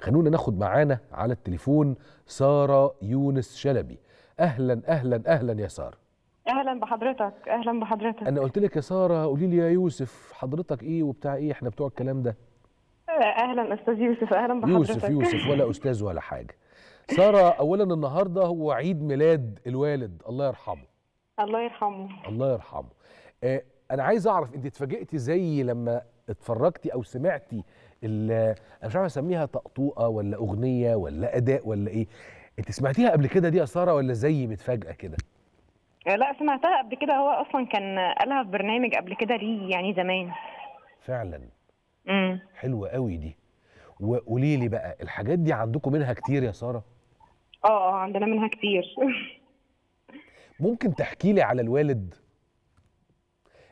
خلونا ناخد معانا على التليفون ساره يونس شلبي اهلا اهلا اهلا يا ساره اهلا بحضرتك اهلا بحضرتك انا قلت لك يا ساره قولي لي يا يوسف حضرتك ايه وبتاع ايه احنا بتوع الكلام ده اهلا استاذ يوسف اهلا بحضرتك يوسف يوسف ولا استاذ ولا حاجه ساره اولا النهارده هو عيد ميلاد الوالد الله يرحمه الله يرحمه الله يرحمه آه انا عايز اعرف انت اتفاجئتي زي لما اتفرجتي او سمعتي انا مش عارف اسميها طقطوقه ولا اغنيه ولا اداء ولا ايه انت سمعتيها قبل كده دي يا ساره ولا زي متفاجئه كده آه، لا سمعتها قبل كده هو اصلا كان قالها في برنامج قبل كده ليه يعني زمان فعلا امم حلوه قوي دي وقولي لي بقى الحاجات دي عندكم منها كتير يا ساره اه اه عندنا منها كتير ممكن تحكي لي على الوالد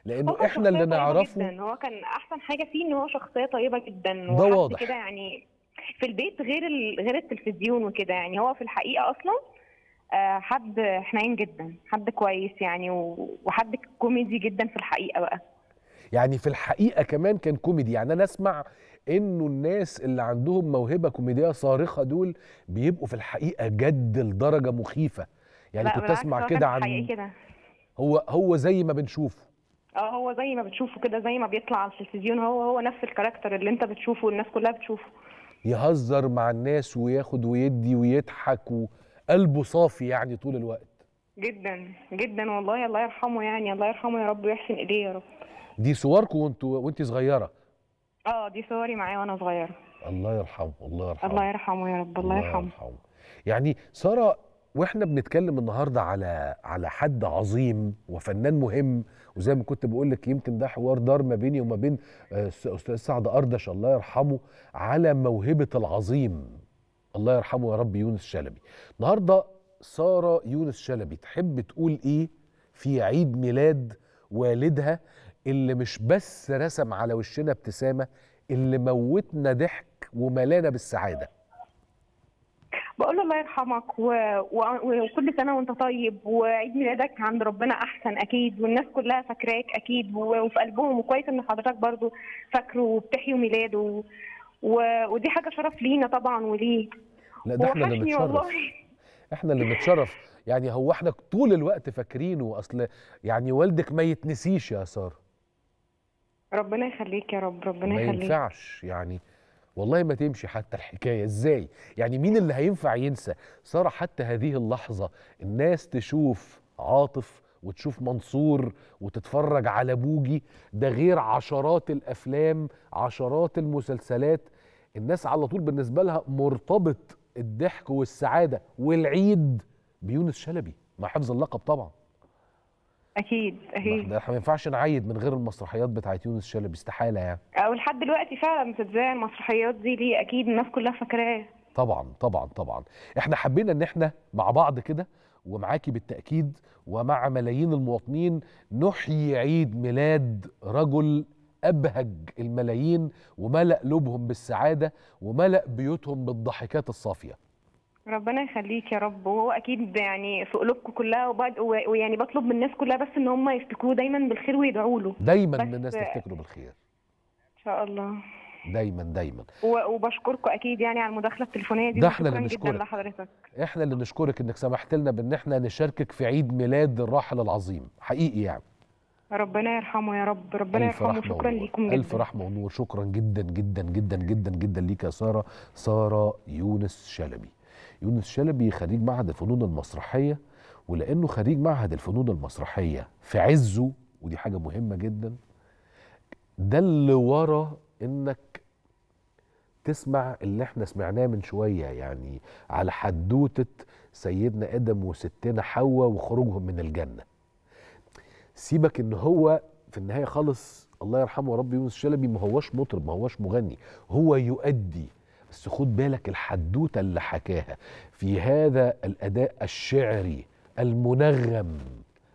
لانه هو احنا اللي نعرفه جداً. هو كان احسن حاجه فيه ان هو شخصيه طيبه جدا ده واضح كده يعني في البيت غير غير التلفزيون وكده يعني هو في الحقيقه اصلا آه، حد حنين جدا حد كويس يعني وحد كوميدي جدا في الحقيقه بقى يعني في الحقيقه كمان كان كوميدي يعني انا اسمع انه الناس اللي عندهم موهبه كوميديه صارخه دول بيبقوا في الحقيقه جد لدرجه مخيفه يعني كنت اسمع كده عن كده. هو هو زي ما بنشوفه اه هو زي ما بتشوفه كده زي ما بيطلع على التلفزيون هو هو نفس الكاركتر اللي انت بتشوفه والناس كلها بتشوفه يهزر مع الناس وياخد ويدي ويضحك وقلبه صافي يعني طول الوقت جدا جدا والله الله يرحمه يعني الله يرحمه يا رب ويحسن ايديه يا رب دي صوركم وانتوا وانت صغيره اه دي صوري معاه وانا صغيره الله يرحمه الله يرحمه الله يرحمه يا رب الله, الله يرحمه. يرحمه يعني ساره واحنا بنتكلم النهارده على على حد عظيم وفنان مهم وزي ما كنت بقول لك يمكن ده حوار دار ما بيني وما بين آه، استاذ سعد اردش الله يرحمه على موهبه العظيم الله يرحمه يا رب يونس شلبي النهارده ساره يونس شلبي تحب تقول ايه في عيد ميلاد والدها اللي مش بس رسم على وشنا ابتسامه اللي موتنا ضحك وملانا بالسعاده بقول له الله يرحمك و... و... وكل سنه وانت طيب وعيد ميلادك عند ربنا احسن اكيد والناس كلها فاكراك اكيد و... وفي قلبهم وكويس ان حضرتك برضو فاكره وبتحيوا ميلاده و... ودي حاجه شرف لينا طبعا وليه لا ده احنا اللي بنتشرف احنا اللي بنتشرف يعني هو احنا طول الوقت فاكرينه اصل يعني والدك ما يتنسيش يا ساره ربنا يخليك يا رب ربنا يخليك ما ينفعش يعني والله ما تمشي حتى الحكايه ازاي يعني مين اللي هينفع ينسى ساره حتى هذه اللحظه الناس تشوف عاطف وتشوف منصور وتتفرج على بوجي ده غير عشرات الافلام عشرات المسلسلات الناس على طول بالنسبه لها مرتبط الضحك والسعاده والعيد بيونس شلبي مع حفظ اللقب طبعا اكيد اكيد احنا ما ينفعش نعيد من غير المسرحيات بتاعت يونس شلبي استحاله يعني او لحد دلوقتي فعلا بتتذاع المسرحيات دي ليه اكيد الناس كلها فاكراه طبعا طبعا طبعا احنا حبينا ان احنا مع بعض كده ومعاكي بالتاكيد ومع ملايين المواطنين نحيي عيد ميلاد رجل ابهج الملايين وملأ قلوبهم بالسعاده وملأ بيوتهم بالضحكات الصافيه ربنا يخليك يا رب وهو اكيد يعني في قلوبكم كلها ويعني بطلب من الناس كلها بس ان هم يفتكروه دايما بالخير ويدعوا له دايما الناس تفتكره بالخير ان شاء الله دايما دايما وبشكركم اكيد يعني على المداخله التليفونيه دي ده احنا اللي نشكرك لحضرتك احنا اللي نشكرك انك سمحت لنا بان احنا نشاركك في عيد ميلاد الراحل العظيم حقيقي يعني ربنا يرحمه يا رب ربنا يرحمه شكرا ليكم جدا الف رحمه ونور شكرا جدا جدا جدا جدا جدا ليك يا ساره ساره يونس شلبي يونس شلبي خريج معهد الفنون المسرحيه ولانه خريج معهد الفنون المسرحيه في عزه ودي حاجه مهمه جدا ده اللي ورا انك تسمع اللي احنا سمعناه من شويه يعني على حدوته سيدنا ادم وستنا حواء وخروجهم من الجنه سيبك ان هو في النهايه خالص الله يرحمه ربي يونس شلبي ما هواش مطرب ما هواش مغني هو يؤدي بس خد بالك الحدوته اللي حكاها في هذا الاداء الشعري المنغم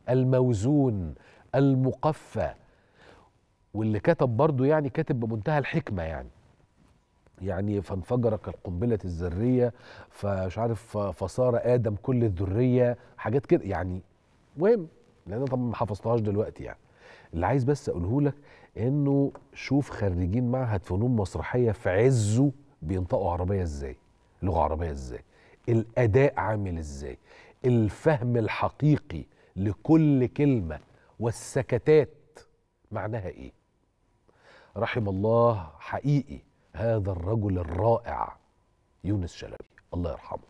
الموزون المقفى واللي كتب برضه يعني كاتب بمنتهى الحكمه يعني يعني فانفجرك القنبله الذريه فمش عارف فصار ادم كل الذريه حاجات كده يعني مهم لان انا طبعا ما حفظتهاش دلوقتي يعني اللي عايز بس اقوله لك انه شوف خريجين معهد فنون مسرحيه في عزه بينطقوا عربيه ازاي لغه عربيه ازاي الاداء عامل ازاي الفهم الحقيقي لكل كلمه والسكتات معناها ايه رحم الله حقيقي هذا الرجل الرائع يونس شلبي الله يرحمه